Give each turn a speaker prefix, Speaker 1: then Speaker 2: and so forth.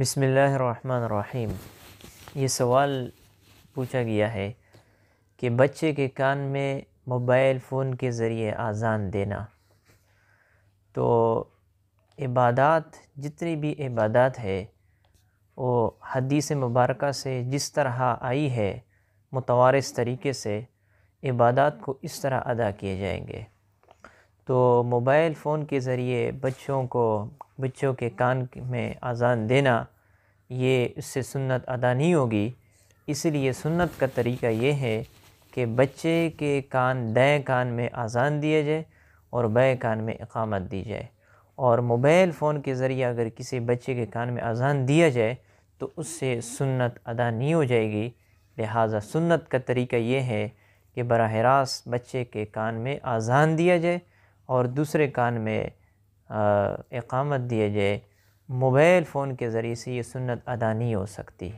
Speaker 1: بسم اللہ الرحمن الرحیم یہ سوال پوچھا گیا ہے کہ بچے کے کان میں موبائل فون کے ذریعے آزان دینا تو عبادات جتنی بھی عبادات ہے وہ حدیث مبارکہ سے جس طرح آئی ہے متوارث طریقے سے عبادات کو اس طرح ادا کیے جائیں گے تو موبائل فون کے ذریعے بچوں کو بچوں کے کان میں اذان دینا یہ اس سے سنت ادا نہیں ہوگی اس لیے سنت کا طریقہ یہ ہے کہ بچے کے کان دیں کان میں اذان دیا جائے اور بائیں کان میں اقامت دی جائے اور موبائل فون کے ذریعے اگر کسی بچے کے کان میں اذان دیا جائے تو اس سے سنت ادا نہیں ہو جائے گی لہٰذا سنت کا طریقہ یہ ہے کہ براہ راست بچے کے کان میں اذان دیا جائے اور دوسرے کان میں اقامت دیے جائے موبائل فون کے ذریعے سے یہ سنت ادا نہیں ہو سکتی